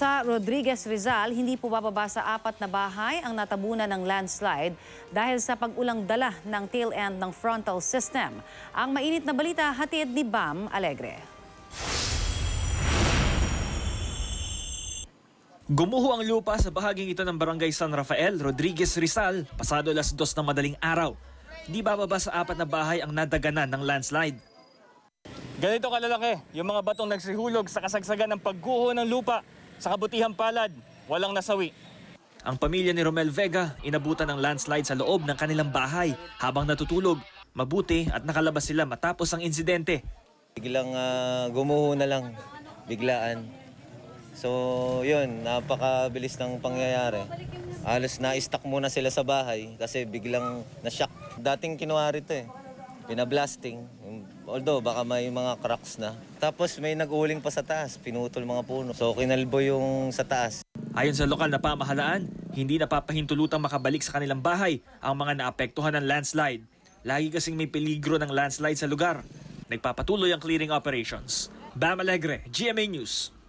Sa Rodriguez Rizal, hindi po bababa sa apat na bahay ang natabunan ng landslide dahil sa pag-ulang dala ng tail end ng frontal system. Ang mainit na balita hatid ni Bam Alegre. Gumuho ang lupa sa bahaging ito ng barangay San Rafael, Rodriguez Rizal, pasado alas dos ng madaling araw. Di bababa sa apat na bahay ang nadaganan ng landslide. Ganito kalalaki yung mga batong nagsihulog sa kasagsagan ng pagguho ng lupa sa kabutihang palad, walang nasawi. Ang pamilya ni Romel Vega inabutan ng landslide sa loob ng kanilang bahay habang natutulog. Mabuti at nakalabas sila matapos ang insidente. Biglang uh, gumuho na lang, biglaan. So yun, napakabilis ng pangyayari. Alos na-stuck muna sila sa bahay kasi biglang na-shock. Dating kinuha rito eh, pinablasting. Although baka may mga cracks na. Tapos may naguling pa sa taas, pinutol mga puno. So kinalbo yung sa taas. Ayon sa lokal na pamahalaan, hindi napapahintulutang makabalik sa kanilang bahay ang mga naapektuhan ng landslide. Lagi kasing may peligro ng landslide sa lugar. Nagpapatuloy ang clearing operations. Bam Alegre, GMA News.